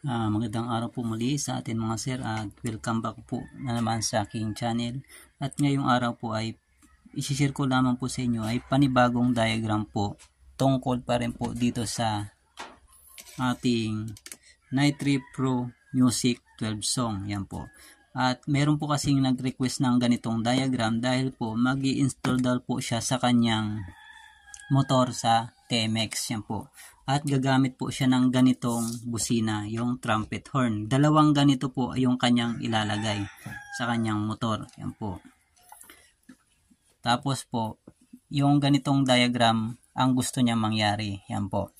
Uh, magandang araw po muli sa atin mga sir at welcome back po na naman sa aking channel at ngayong araw po ay isishare ko lamang po sa inyo ay panibagong diagram po tungkol pa rin po dito sa ating Nitri Pro Music 12 song yan po at meron po kasing nag-request ng ganitong diagram dahil po mag install daw po siya sa kanyang motor sa TMX yan po. At gagamit po siya ng ganitong busina, yung trumpet horn. Dalawang ganito po yung kanyang ilalagay sa kanyang motor. Yan po. Tapos po, yung ganitong diagram ang gusto niya mangyari. Yan po.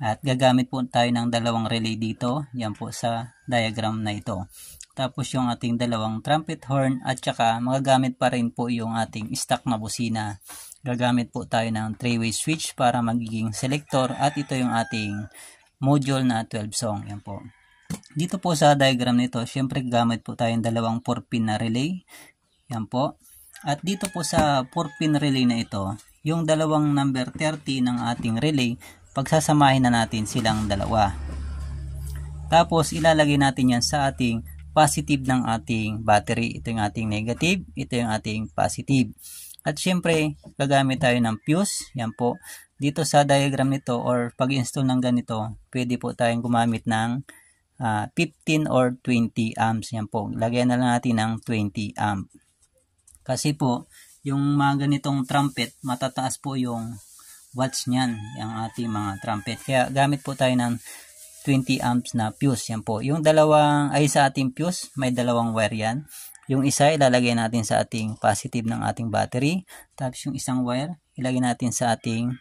At gagamit po tayo ng dalawang relay dito. Yan po sa diagram na ito. Tapos yung ating dalawang trumpet horn at saka magagamit pa rin po yung ating stock na busina gagamit po tayo ng 3-way switch para magiging selector at ito yung ating module na 12 song. Yan po. Dito po sa diagram nito, syempre gamit po tayo ng dalawang 4-pin na relay. Yan po. At dito po sa 4-pin relay na ito, yung dalawang number 30 ng ating relay, pagsasamahin na natin silang dalawa. Tapos ilalagay natin yan sa ating positive ng ating battery. Ito yung ating negative, ito yung ating positive. At syempre, gagamit tayo ng fuse. Yan po. Dito sa diagram nito or pag-install ng ganito, pwede po tayong gumamit ng uh, ah, 15 or 20 amps. Yan po. Lagyan na lang natin ng 20 amp. Kasi po, yung mga ganitong trumpet, matataas po yung watts niyan, yung ating mga trumpet. Kaya gamit po tayo ng 20 amps na fuse. Yan po. Yung dalawang, ay sa ating fuse, may dalawang wire yan. Yung isa ilalagay natin sa ating positive ng ating battery. Tapos yung isang wire ilagay natin sa ating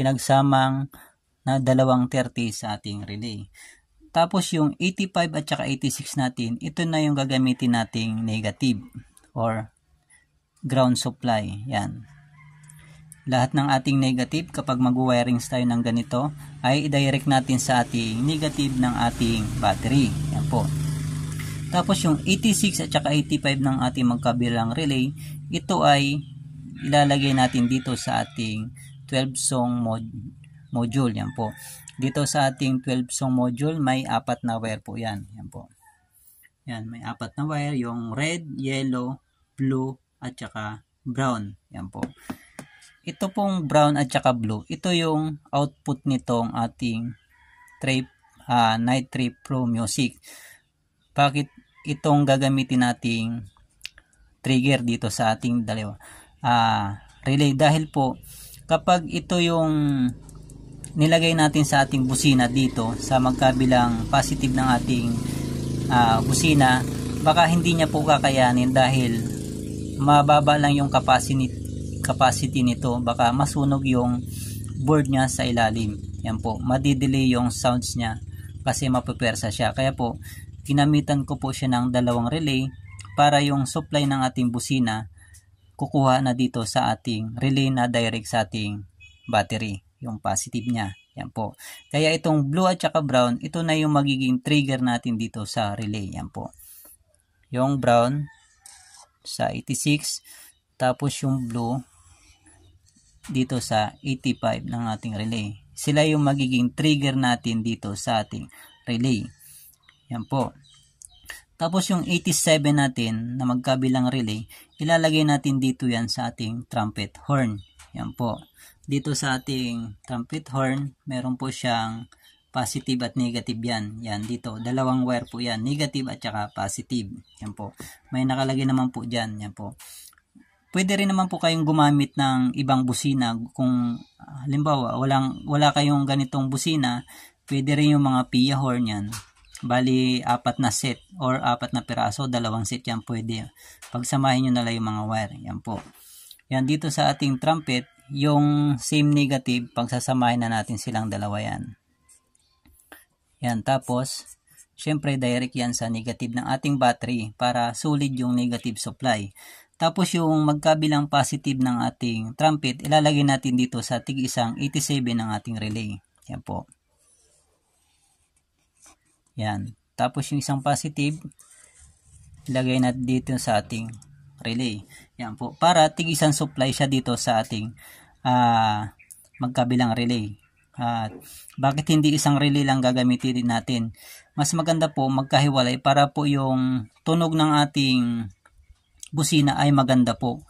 pinagsamang na dalawang 30 sa ating relay. Tapos yung 85 at saka 86 natin, ito na yung gagamitin nating negative or ground supply. Yan. Lahat ng ating negative kapag mag wiring tayo ng ganito ay i-direct natin sa ating negative ng ating battery. Yan po. Tapos yung 86 at saka 85 ng ating magkabilang relay, ito ay ilalagay natin dito sa ating 12 song mod module. Yan po. Dito sa ating 12 song module, may apat na wire po yan. Yan po. Yan, may apat na wire. Yung red, yellow, blue, at saka brown. Yan po. Ito pong brown at saka blue, ito yung output nitong ating trip, uh, Night Trip Pro Music. Bakit itong gagamitin nating trigger dito sa ating dalawa uh, relay dahil po kapag ito yung nilagay natin sa ating busina dito sa magkabilang positive ng ating uh, busina baka hindi niya po kakayanin dahil mababa lang yung capacity, capacity nito baka masunog yung board niya sa ilalim yan po madidelay yung sounds niya kasi mapapersa siya kaya po ginamitan ko po siya ng dalawang relay para yung supply ng ating busina kukuha na dito sa ating relay na direct sa ating battery, yung positive niya. Yan po. Kaya itong blue at saka brown, ito na yung magiging trigger natin dito sa relay. Yan po. Yung brown sa 86, tapos yung blue dito sa 85 ng ating relay. Sila yung magiging trigger natin dito sa ating relay. Yan po. Tapos yung 87 natin na magkabilang relay, ilalagay natin dito yan sa ating trumpet horn. Yan po. Dito sa ating trumpet horn, meron po siyang positive at negative yan. Yan dito, dalawang wire po yan, negative at saka positive. Yan po. May nakalagay naman po dyan. Yan po. Pwede rin naman po kayong gumamit ng ibang busina kung halimbawa walang, wala kayong ganitong busina, pwede rin yung mga pia horn yan Bali, apat na set or apat na piraso, dalawang set yan pwede. Pagsamahin nyo na lang yung mga wire. Yan po. Yan dito sa ating trumpet, yung same negative, pagsasamahin na natin silang dalawa yan. Yan, tapos, syempre direct yan sa negative ng ating battery para solid yung negative supply. Tapos yung magkabilang positive ng ating trumpet, ilalagay natin dito sa tig isang 87 ng ating relay. Yan po. Yan. Tapos yung isang positive, ilagay natin dito sa ating relay. Yan po. Para tigisan supply siya dito sa ating uh, magkabilang relay. At uh, bakit hindi isang relay lang gagamitin natin? Mas maganda po magkahiwalay para po yung tunog ng ating busina ay maganda po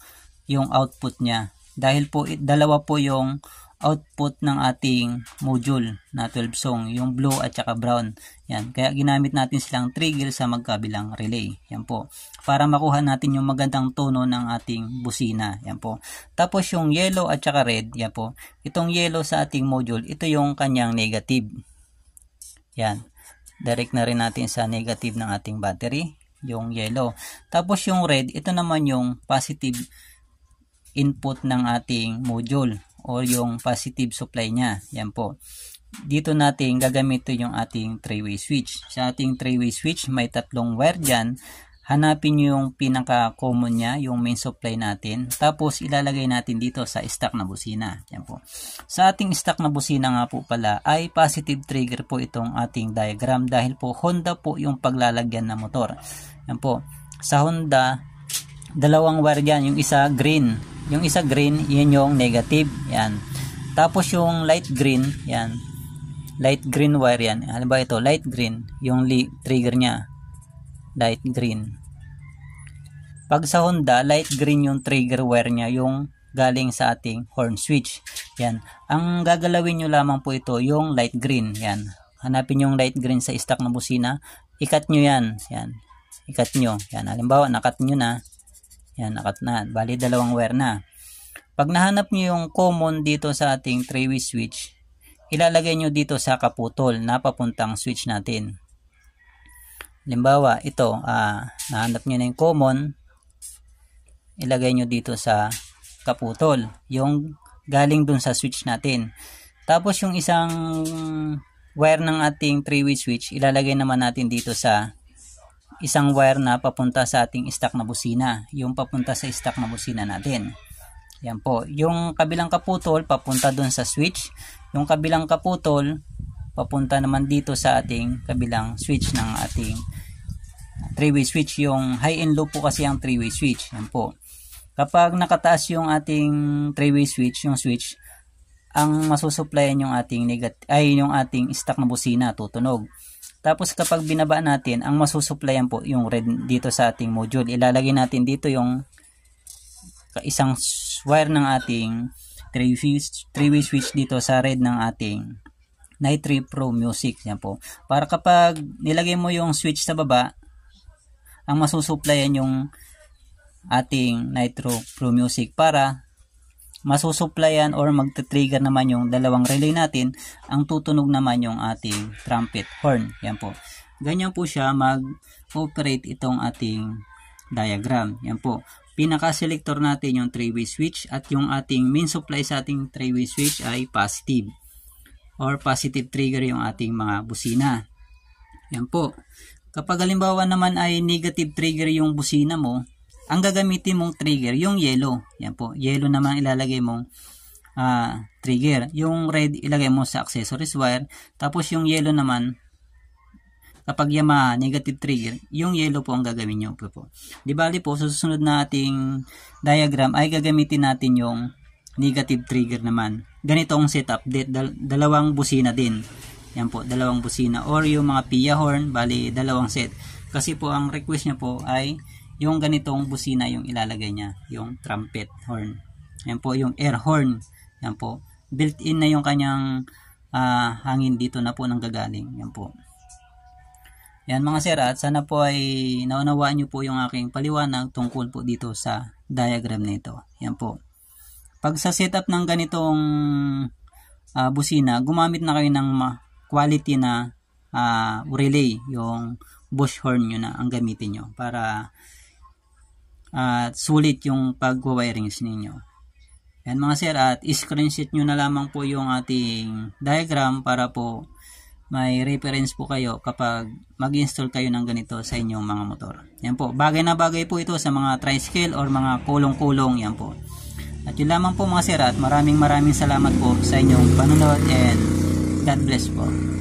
yung output niya. Dahil po dalawa po yung output ng ating module na 12 song, yung blue at saka brown. Yan. Kaya ginamit natin silang trigger sa magkabilang relay. Yan po. Para makuha natin yung magandang tono ng ating busina. Yan po. Tapos yung yellow at saka red, yan po. Itong yellow sa ating module, ito yung kanyang negative. Yan. Direct na rin natin sa negative ng ating battery, yung yellow. Tapos yung red, ito naman yung positive input ng ating module or yung positive supply niya. Yan po. Dito natin gagamitin yung ating three-way switch. Sa ating three-way switch, may tatlong wire dyan. Hanapin nyo yung pinaka-common niya, yung main supply natin. Tapos, ilalagay natin dito sa stack na busina. Yan po. Sa ating stock na busina nga po pala, ay positive trigger po itong ating diagram dahil po Honda po yung paglalagyan ng motor. Yan po. Sa Honda, dalawang wire yan. Yung isa green, yung isa green, yun yung negative. Yan. Tapos yung light green, yan. Light green wire yan. Halimbawa ito, light green. Yung trigger niya. Light green. Pag sa Honda, light green yung trigger wire niya. Yung galing sa ating horn switch. Yan. Ang gagalawin nyo lamang po ito, yung light green. Yan. Hanapin yung light green sa stock ng busina. Ikat nyo yan. Yan. Ikat nyo. Yan. Halimbawa, nakat nyo na. Yan, akat na. Bali, dalawang wire na. Pag nahanap nyo yung common dito sa ating 3-way switch, ilalagay nyo dito sa kaputol na papuntang switch natin. Limbawa, ito, ah, nahanap nyo na yung common, ilagay nyo dito sa kaputol, yung galing dun sa switch natin. Tapos yung isang wire ng ating 3-way switch, ilalagay naman natin dito sa isang wire na papunta sa ating stack na busina. Yung papunta sa stack na busina natin. Yan po. Yung kabilang kaputol, papunta dun sa switch. Yung kabilang kaputol, papunta naman dito sa ating kabilang switch ng ating 3-way switch. Yung high and low po kasi ang 3-way switch. Yan po. Kapag nakataas yung ating 3-way switch, yung switch, ang masusupplyan yung ating negat ay yung ating stack na busina tutunog. Tapos kapag binaba natin, ang masusuplayan po yung red dito sa ating module. Ilalagay natin dito yung isang wire ng ating 3-way switch dito sa red ng ating Night 3 Pro Music. Yan po. Para kapag nilagay mo yung switch sa baba, ang masusuplayan yung ating Nitro Pro Music para masusuplayan or magte-trigger naman yung dalawang relay natin, ang tutunog naman yung ating trumpet horn. Yan po. Ganyan po siya mag-operate itong ating diagram. Yan po. Pinaka-selector natin yung 3-way switch at yung ating main supply sa ating 3-way switch ay positive or positive trigger yung ating mga busina. Yan po. Kapag halimbawa naman ay negative trigger yung busina mo, ang gagamitin mong trigger, yung yellow. Yan po, yellow naman ilalagay mong uh, trigger. Yung red ilagay mo sa accessories wire. Tapos yung yellow naman, kapag Yamaha negative trigger, yung yellow po ang gagamitin nyo po po. Di bali po, sa susunod na ating diagram ay gagamitin natin yung negative trigger naman. Ganito ang setup, dal dalawang busina din. Yan po, dalawang busina or yung mga pia horn, bali dalawang set. Kasi po ang request niya po ay yung ganitong busina yung ilalagay niya, yung trumpet horn. Yan po yung air horn. Yan po. Built-in na yung kanyang uh, hangin dito na po nang nanggagaling. Yan po. Yan mga sir at sana po ay naunawaan nyo po yung aking paliwanag tungkol po dito sa diagram nito. Yan po. Pag sa setup ng ganitong uh, busina, gumamit na kayo ng quality na uh, relay, yung bush horn nyo na ang gamitin nyo para at uh, sulit yung pag-wirings ninyo. Yan mga sir at screenshot nyo na lamang po yung ating diagram para po may reference po kayo kapag mag-install kayo ng ganito sa inyong mga motor. Yan po, bagay na bagay po ito sa mga tricycle or mga kulong-kulong, yan po. At yun lamang po mga sir at maraming maraming salamat po sa inyong panunod and God bless po.